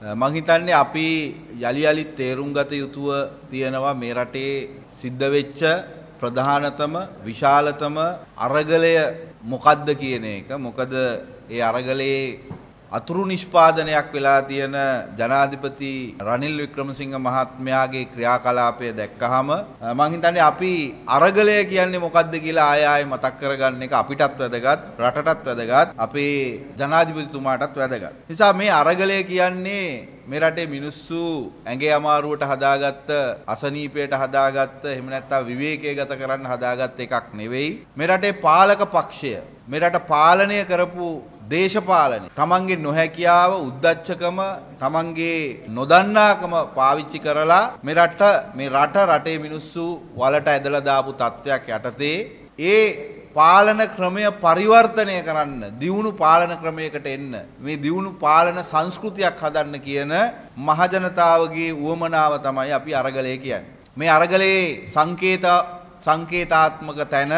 මං හිතන්නේ අපි යලි යලි තේරුම් ගත යුතුව තියෙනවා මේ රටේ සිද්ධ වෙච්ච ප්‍රධානතම විශාලතම අරගලය මොකද්ද කියන එක. මොකද ඒ අරගලයේ අතුරු නිෂ්පාදනයක් වෙලා තියෙන ජනාධිපති රනිල් වික්‍රමසිංහ මහත්මයාගේ ක්‍රියාකලාපය දැක්කහම මම හිතන්නේ අපි අරගලය කියන්නේ මොකද්ද කියලා ආය ආය මතක් කරගන්න එක අපිටත් වැදගත් රටටත් වැදගත් අපේ ජනාධිපතිතුමාටත් වැදගත්. නිසා මේ අරගලය කියන්නේ මේ රටේ මිනිස්සු ඇඟේ අමාරුවට හදාගත්ත අසනීපයට හදාගත්ත එහෙම නැත්නම් විවේකයේ ගත කරන්න හදාගත්ත එකක් නෙවෙයි. මේ රටේ පාලක පක්ෂය මේ රට පාලනය කරපු දේශපාලනේ තමන්ගේ නොහැකියාව උද්දච්චකම තමන්ගේ නොදන්නාකම පාවිච්චි කරලා මේ රට මේ රට රටේ මිනිස්සු වලට ඇදලා දාපු තත්ත්වයක් යටතේ ඒ පාලන ක්‍රමය පරිවර්තනය කරන්න දියුණු පාලන ක්‍රමයකට එන්න මේ දියුණු පාලන සංස්කෘතියක් හදන්න කියන මහජනතාවගේ උවමනාව තමයි අපි අරගලය කියන්නේ මේ අරගලයේ සංකේත සංකේතාත්මක තැන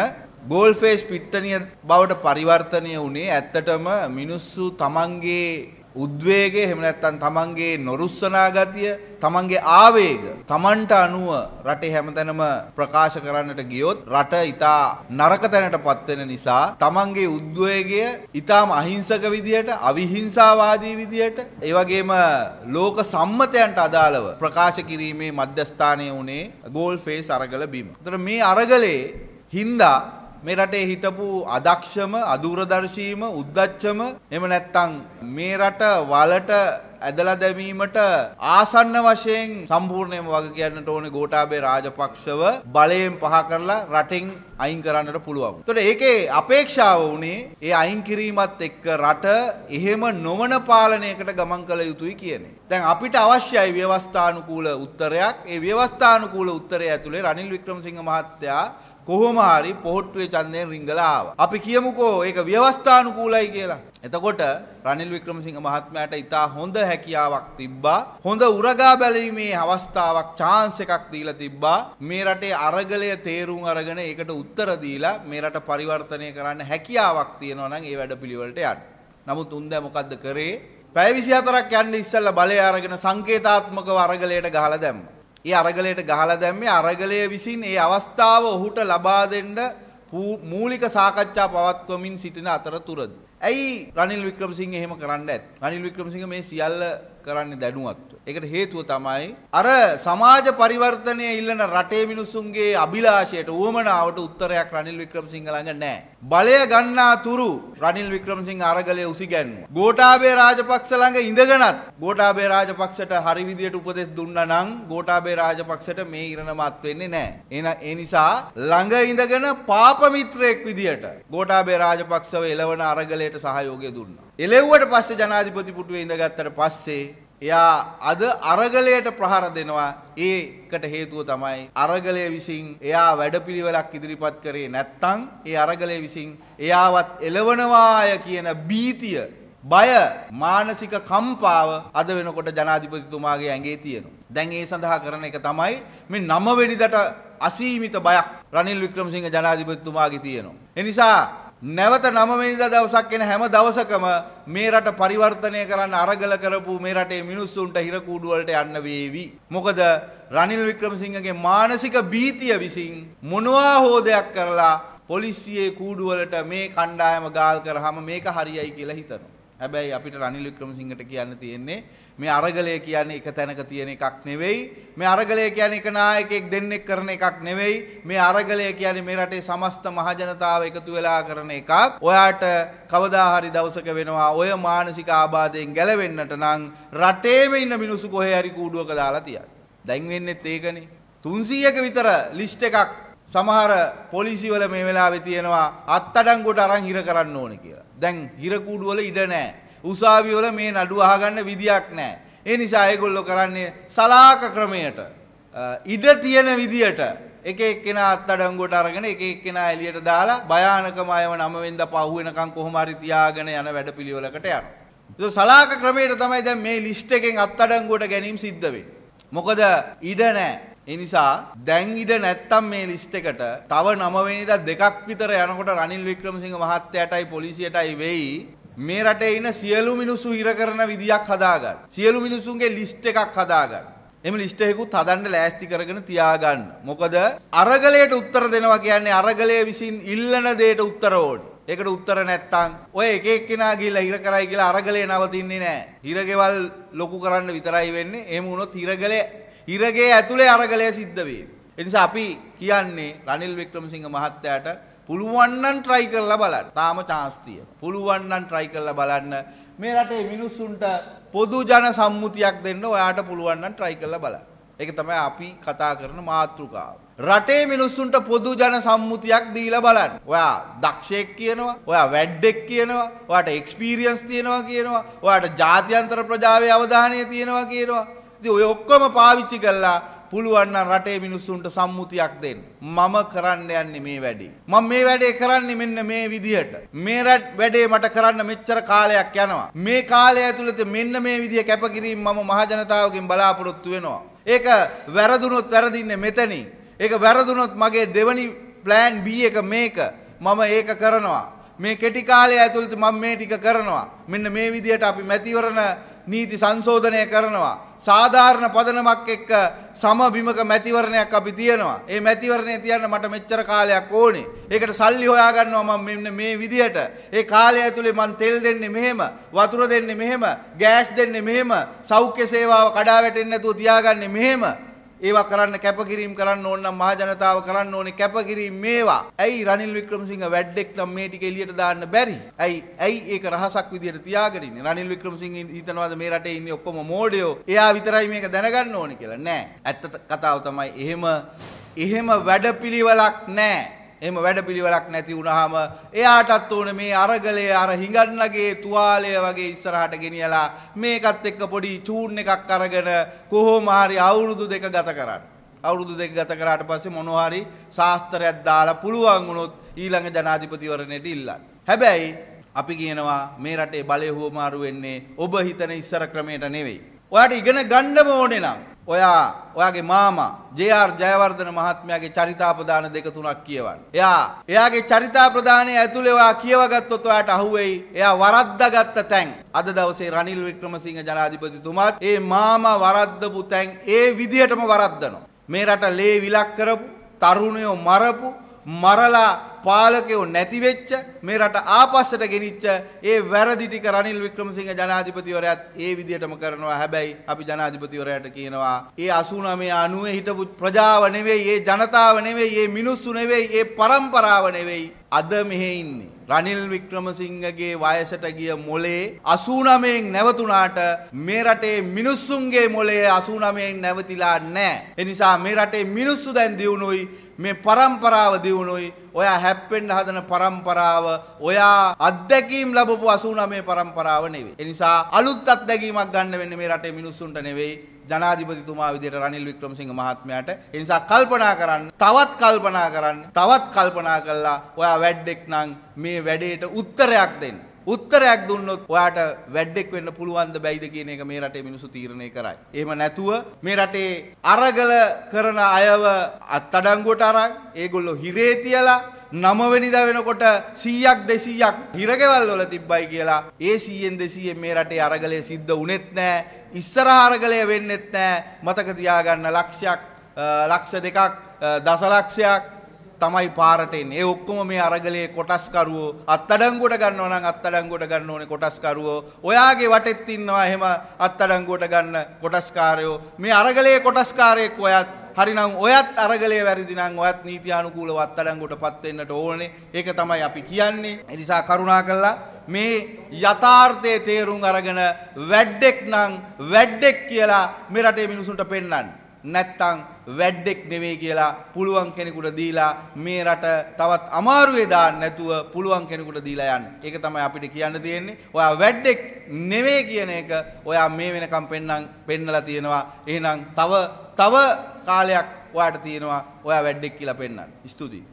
ගෝල්ෆේස් පිට්ටනිය බවට පරිවර්තනය වුණේ ඇත්තටම මිනිස්සු තමන්ගේ උද්වේගය එහෙම නැත්නම් තමන්ගේ නොරුස්සනා ගතිය තමන්ගේ ආවේග තමන්ට අනුව රටේ හැමතැනම ප්‍රකාශ කරන්නට ගියොත් රට ඊටා නරක තැනටපත් වෙන නිසා තමන්ගේ උද්වේගය ඊටාම අහිංසක විදියට අවිහිංසාවාදී විදියට ඒ වගේම ලෝක සම්මතයන්ට අදාළව ප්‍රකාශ කිරීමේ මධ්‍යස්ථානය උනේ ගෝල් ෆේස් අරගල බීම. ඒතර මේ අරගලේ හින්දා මේ රටේ හිටපු අදක්ෂම අදූරදර්ශීම උද්දච්චම එම නැත්තං මේ රට වලට ඇදලා දැමීමට ආසන්න වශයෙන් සම්පූර්ණයම වග කියන්නට ඕනේ ගෝඨාභය රාජපක්ෂව බලයෙන් පහ කරලා රටින් අයින් කරන්නට පුළුවන්. එතකොට ඒකේ අපේක්ෂාව උනේ ඒ අයින් කිරීමත් එක්ක රට එහෙම නොවන පාලනයකට ගමන් කළ යුතුයි කියන්නේ. දැන් අපිට අවශ්‍යයි ව්‍යවස්ථානුකූල උත්තරයක්. ඒ ව්‍යවස්ථානුකූල උත්තරය ඇතුලේ රනිල් වික්‍රමසිංහ මහත්තයා කොහොම හරි පොහොට්ටුවේ ඡන්දයෙන් රිංගලා ආවා. අපි කියමුකෝ ඒක ව්‍යවස්ථානුකූලයි කියලා. එතකොට රනිල් වික්‍රමසිංහ මහත්මයාට ඉතා හොඳ හැකියාවක් තිබ්බා. හොඳ උරගා බැලීමේ අවස්ථාවක් chance එකක් දීලා තිබ්බා. මේ රටේ අරගලය තේරුම් අරගෙන ඒකට උත්තර දීලා මේ රට පරිවර්තනය කරන්න හැකියාවක් තියෙනවා නම් ඒ වැඩපිළිවෙලට යන්න. නමුත් උන්ද මොකද්ද කරේ? පැය 24ක් යන්න ඉස්සෙල්ලා බලය අරගෙන සංකේතාත්මකව අරගලයට ගහලා දැම්මා. ඒ අරගලයට ගහලා දැම්මේ අරගලය විසින් ඒ අවස්ථාව ඔහුට ලබා දෙන්න මූලික සාකච්ඡා පවත්වමින් සිටින අතරතුරද. ඇයි රනිල් වික්‍රමසිංහ එහෙම කරන්න ඇත්. රනිල් වික්‍රමසිංහ මේ සියල්ල කරන්නේ දැනුවත්ව. ඒකට හේතුව තමයි අර සමාජ පරිවර්තනය ඉල්ලන රටේ මිනිසුන්ගේ අභිලාෂයට උවමනාවට උත්තරයක් රනිල් වික්‍රමසිංහ ළඟ නැහැ. බලය ගන්නා තුරු රනිල් වික්‍රමසිංහ අරගලය උසිගැන්වුවා. ගෝඨාභය රාජපක්ෂ ළඟ ඉඳගෙනත් ගෝඨාභය රාජපක්ෂට හරි විදියට උපදෙස් දුන්නා නම් ගෝඨාභය රාජපක්ෂට මේ ඉරණමත් වෙන්නේ නැහැ. එන ඒ නිසා ළඟ ඉඳගෙන පාප මිත්‍රයෙක් විදියට ගෝඨාභය රාජපක්ෂව එළවන අරගලයට සහයෝගය දුන්නා. එලෙව්වට පස්සේ ජනාධිපති පුටුවේ ඉඳගත්තට පස්සේ එයා අද අරගලයට ප්‍රහාර දෙනවා ඒකට හේතුව තමයි අරගලය විසින් එයා වැඩපිළිවෙලක් ඉදිරිපත් කරේ නැත්තම් ඒ අරගලය විසින් එයාවත් එලවනවාය කියන බීතිය බය මානසික කම්පාව අද වෙනකොට ජනාධිපතිතුමාගේ ඇඟේ තියෙනවා. දැන් ඒ සඳහා කරන එක තමයි මේ නම වෙනිදට අසීමිත බයක් රනිල් වික්‍රමසිංහ ජනාධිපතිතුමාගේ තියෙනවා. එනිසා නැවත නමවෙනිද දවසක් එන හැම දවසකම මේ රට පරිවර්තනය කරන්න අරගල කරපු මේ රටේ මිනිස්සුන්ට හිරකූඩුවලට යන්න වේවි. මොකද රනිල් වික්‍රමසිංහගේ මානසික බීතිය විසින් මොනවා හෝ දෙයක් කරලා පොලිසියේ කූඩුවලට මේ කණ්ඩායම ගාල් කරහම මේක හරියයි කියලා හිතනවා. හැබැයි අපිට රනිල් වික්‍රමසිංහට කියන්න තියෙන්නේ මේ අරගලය කියන්නේ එක තැනක තියෙන එකක් නෙවෙයි මේ අරගලය කියන්නේ එක නායකයෙක් දෙන්නෙක් කරන එකක් නෙවෙයි මේ අරගලය කියන්නේ මේ රටේ සමස්ත මහජනතාව එකතු වෙලා කරන එකක් ඔයාට කවදා හරි දවසක වෙනවා ඔය මානසික ආබාධයෙන් ගැලවෙන්නට නම් රටේම ඉන්න මිනිස්සු කොහේ හරි කූඩුවක දාලා තියන්න දැන් වෙන්නෙත් ඒකනේ 300ක විතර ලිස්ට් එකක් සමහර පොලිසිවල මේ වෙලාවේ තියෙනවා අත්අඩංගුවට අරන් හිර කරන්න ඕන කියලා. දැන් හිරකූඩු වල ඉඩ නැහැ. උසාවි වල මේ නඩුව අහගන්න විදියක් නැහැ. ඒ නිසා ඒගොල්ලෝ කරන්නේ සලාක ක්‍රමයට ඉඩ තියෙන විදියට එක එක්කෙනා අත්අඩංගුවට අරගෙන එක එක්කෙනා එළියට දාලා භයානකම අයව නම වෙනද පහු වෙනකන් කොහොම හරි තියාගෙන යන වැඩපිළිවෙලකට යනවා. ඒක සලාක ක්‍රමයට තමයි දැන් මේ ලිස්ට් එකෙන් අත්අඩංගුවට ගැනීම සිද්ධ වෙන්නේ. මොකද ඉඩ නැහැ. ඒ නිසා දැන් ඉඩ නැත්තම් මේ ලිස්ට් එකට තව 9 වෙනිදා දෙකක් විතර යනකොට රනිල් වික්‍රමසිංහ මහත්තයාටයි පොලිසියටයි වෙයි මේ රටේ ඉන්න සියලු මිනිස්සු හිර කරන විදියක් හදාගන්න. සියලු මිනිස්සුන්ගේ ලිස්ට් එකක් හදාගන්න. එම ලිස්ට් එකකුත් හදන්න ලෑස්ති කරගෙන තියාගන්න. මොකද අරගලයට උත්තර දෙනවා කියන්නේ අරගලයේ විසින් ඉල්ලන දෙයට උත්තර ඕනි. ඒකට උත්තර නැත්තම් ඔය එක එක්කෙනා ගිහලා හිර කරයි කියලා අරගලේ නවතින්නේ නැහැ. හිරගෙවල් ලොකු කරන්න විතරයි වෙන්නේ. එහෙම වුණොත් හිරගලේ ඉරගේ ඇතුලේ අරගලය සිද්ධ වේ. එනිසා අපි කියන්නේ රනිල් වික්‍රමසිංහ මහත්තයාට පුළුවන් නම් try කරලා බලන්න. තාම chance තියෙනවා. පුළුවන් නම් try කරලා බලන්න. මේ රටේ මිනිස්සුන්ට පොදු ජන සම්මුතියක් දෙන්න ඔයාට පුළුවන් නම් try කරලා බලන්න. ඒක තමයි අපි කතා කරන මාතෘකාව. රටේ මිනිස්සුන්ට පොදු ජන සම්මුතියක් දීලා බලන්න. ඔයා දක්ෂයෙක් කියනවා, ඔයා වැඩෙක් කියනවා, ඔයාට එක්ස්පීරියන්ස් තියෙනවා කියනවා, ඔයාට ජාත්‍යන්තර ප්‍රජාවේ අවධානය තියෙනවා කියනවා. ඔය ඔක්කොම පාවිච්චි කල්ලා පුළුවන්න රටේ මිනිස්සුන්ට සම්මුතියක් දෙන්න. මම කරන්න යන්නේ මේ වැඩේ. මම මේ වැඩේ කරන්නේ මෙන්න මේ විදිහට. මේ රට වැඩේ මට කරන්න මෙච්චර කාලයක් යනවා. මේ කාලය ඇතුළත මෙන්න මේ විදිහ කැපකිරීම මම මහජනතාවගෙන් බලාපොරොත්තු වෙනවා. ඒක වැරදුනොත් වැරදින්නේ මෙතනින්. ඒක වැරදුනොත් මගේ දෙවනි ප්ලෑන් B එක මේක. මම ඒක කරනවා. මේ කෙටි කාලය ඇතුළත මම මේ ටික කරනවා. මෙන්න මේ විදිහට අපි මැතිවරණ නීති සංශෝධනය කරනවා. සාධාරණ පදනමක් එක්ක සමබිමක මැතිවරණයක් අපි තියනවා. ඒ මැතිවරණය තියන්න මට මෙච්චර කාලයක් ඕනේ. ඒකට සල්ලි හොයාගන්නවා මම මෙන්න මේ විදියට. ඒ කාලය ඇතුලේ මං තෙල් දෙන්නේ මෙහෙම, වතුර දෙන්නේ මෙහෙම, ගෑස් දෙන්නේ මෙහෙම, සෞඛ්‍ය සේවාව කඩා වැටෙන්නේ නැතුව තියාගන්නේ මෙහෙම. ඒවා කරන්න කැපකිරීම් කරන්න ඕන නම් මහජනතාව කරන්න ඕනේ කැපකිරීම් මේවා. ඇයි රනිල් වික්‍රමසිංහ වැඩෙක් නම් මේ ටික එළියට දාන්න බැරි? ඇයි ඇයි ඒක රහසක් විදියට තියාගෙන ඉන්නේ? රනිල් වික්‍රමසිංහ හිතනවාද මේ රටේ ඉන්නේ ඔක්කොම මෝඩයෝ. එයා විතරයි මේක දැනගන්න ඕනේ කියලා. නෑ. ඇත්ත කතාව තමයි එහෙම එහෙම වැඩපිළිවෙලක් නෑ. එම වැඩපිළිවෙලක් නැති වුණාම එයාටත් ඕන මේ අරගලය අර හිඟන්නගේ තුවාලය වගේ ඉස්සරහට ගෙනියලා මේකත් එක්ක පොඩි චූන් එකක් අරගෙන කොහොම හරි අවුරුදු දෙක ගත කරන්න. අවුරුදු දෙක ගත කරාට පස්සේ මොනවාරි ශාස්ත්‍රයක් දාලා පුළුවන් වුණොත් ඊළඟ ජනාධිපතිවරණයට ඉල්ලන්න. හැබැයි අපි කියනවා මේ රටේ බලය හුවමාරු වෙන්නේ ඔබ හිතන ඉස්සර ක්‍රමයට නෙවෙයි. ඔයාට ඉගෙන ගන්නම ඕනේ නම් ඔයා ඔයාගේ මාමා ජේ.ආර්. ජයවර්ධන මහත්මයාගේ චරිතාපදාන දෙක තුනක් කියවන්න. එයා එයාගේ චරිතාපදානයේ ඇතුලේ ඔයා කියවගත්තොත් ඔයාට අහුවෙයි. එයා වරද්දාගත්ත තැන්. අද දවසේ රනිල් වික්‍රමසිංහ ජනාධිපතිතුමාත් ඒ මාමා වරද්දපු තැන් ඒ විදියටම වරද්දනවා. මේ රට ලේ විලක් කරපු, තරුණයෝ මරපු, මරලා පාලකයෝ නැතිවෙච්ච මේ රට ආපස්සට ගෙනිච්ච ඒ වැරදි ටික රනිල් වික්‍රමසිංහ ජනාධිපතිවරයාත් ඒ විදිහටම කරනවා හැබැයි අපි ජනාධිපතිවරයාට කියනවා ඒ 89 90 හිටපු ප්‍රජාව නෙවෙයි ඒ ජනතාව නෙවෙයි ඒ මිනිස්සු නෙවෙයි ඒ પરම්පරාව නෙවෙයි අද මෙහෙ ඉන්නේ රනිල් වික්‍රමසිංහගේ වයසට ගිය මොලේ 89න් නැවතුණාට මේ රටේ මිනිස්සුන්ගේ මොලේ 89න් නැවතිලා නැහැ. ඒ නිසා මේ රටේ මිනිස්සු දැන් දියුණුයි මේ પરම්පරාව දියුණුයි ඔයා හැප්පෙන්ඩ හදන පරම්පරාව ඔයා අත්දැකීම් ලබපු අසුන මේ පරම්පරාව නෙවේ. එනිසා අලුත් අත්දැකීමක් ගන්න වෙන්න මේ රටේ මිනිස්සුන්ට නෙවෙයි ජනාධිපතිතුමා විදියට රනිල් වික්‍රමසිංහ මහත්මයාට එනිසා කල්පනා කරන්න තවත් කල්පනා කරන්න තවත් කල්පනා කළා ඔයා වැඩ්ඩෙක් නම් මේ වැඩේට උත්තරයක් දෙන්න. උත්තරයක් දුන්නොත් ඔයාට වැඩෙක් වෙන්න පුළුවන්ද බැයිද කියන එක මේ රටේ මිනිස්සු තීරණය කරයි. එහෙම නැතුව මේ රටේ අරගල කරන අයව අත්අඩංගුවට අරන් ඒගොල්ලෝ හිරේ තියලා නමවෙනිදා වෙනකොට 100ක් 200ක් හිරගෙවල් වල තිබ්බයි කියලා ඒ 100න් 200 මේ රටේ අරගලය සිද්ධ වුණෙත් නැහැ. ඉස්සරහ අරගලය වෙන්නෙත් නැහැ. මතක තියාගන්න ලක්ෂයක් ලක්ෂ දෙකක් දසලක්ෂයක් තමයි පාරට එන්නේ. ඒ ඔක්කොම මේ අරගලයේ කොටස්කරුවෝ අත්අඩංගුවට ගන්නවා නම් අත්අඩංගුවට ගන්න ඕනේ කොටස්කරුවෝ. ඔයාගේ වටෙත් ඉන්නවා එහෙම අත්අඩංගුවට ගන්න කොටස්කාරයෝ. මේ අරගලයේ කොටස්කාරයෙක් ඔයත් හරිනම් ඔයත් අරගලයේ වැරදි නම් ඔයත් නීති අනුකූලව අත්අඩංගුවටපත් වෙන්නට ඕනේ. ඒක තමයි අපි කියන්නේ. ඒ නිසා කරුණා කළා මේ යථාර්ථයේ තේරුම් අරගෙන වැඩෙක් නම් වැඩෙක් කියලා මේ රටේ මිනිසුන්ට පෙන්වන්න. නැත්තං වැඩ්ඩෙක් නෙවෙයි කියලා පුළුවන් කෙනෙකුට දීලා මේ රට තවත් අමාරුවේ දාන්න නැතුව පුළුවන් කෙනෙකුට දීලා යන්න. ඒක තමයි අපිට කියන්න තියෙන්නේ. ඔයා වැඩ්ඩෙක් නෙවෙයි කියන එක ඔයා මේ වෙනකම් පෙන්නම් පෙන්නලා තියෙනවා. එහෙනම් තව තව කාලයක් ඔයාට තියෙනවා. ඔයා වැඩ්ඩෙක් කියලා පෙන්වන්න. ස්තුතියි.